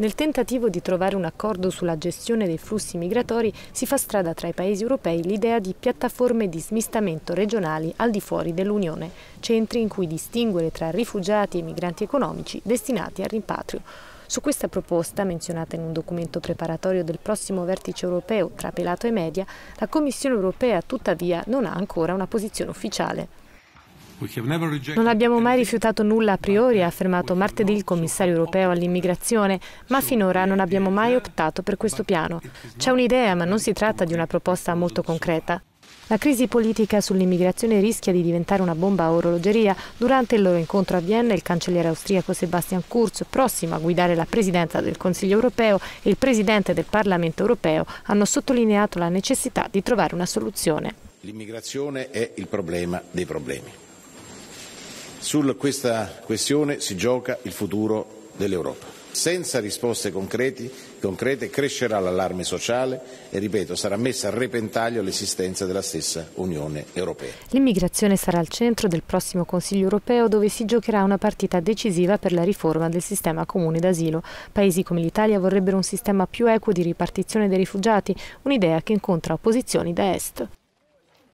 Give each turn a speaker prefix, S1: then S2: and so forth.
S1: Nel tentativo di trovare un accordo sulla gestione dei flussi migratori si fa strada tra i paesi europei l'idea di piattaforme di smistamento regionali al di fuori dell'Unione, centri in cui distinguere tra rifugiati e migranti economici destinati al rimpatrio. Su questa proposta, menzionata in un documento preparatorio del prossimo vertice europeo tra Pelato e Media, la Commissione europea tuttavia non ha ancora una posizione ufficiale. Non abbiamo mai rifiutato nulla a priori, ha affermato martedì il commissario europeo all'immigrazione, ma finora non abbiamo mai optato per questo piano. C'è un'idea, ma non si tratta di una proposta molto concreta. La crisi politica sull'immigrazione rischia di diventare una bomba a orologeria. Durante il loro incontro a Vienna, il cancelliere austriaco Sebastian Kurz, prossimo a guidare la presidenza del Consiglio europeo, e il presidente del Parlamento europeo hanno sottolineato la necessità di trovare una soluzione.
S2: L'immigrazione è il problema dei problemi. Su questa questione si gioca il futuro dell'Europa. Senza risposte concreti, concrete crescerà l'allarme sociale e, ripeto, sarà messa a repentaglio l'esistenza della stessa Unione Europea.
S1: L'immigrazione sarà al centro del prossimo Consiglio europeo dove si giocherà una partita decisiva per la riforma del sistema comune d'asilo. Paesi come l'Italia vorrebbero un sistema più equo di ripartizione dei rifugiati, un'idea che incontra opposizioni da est.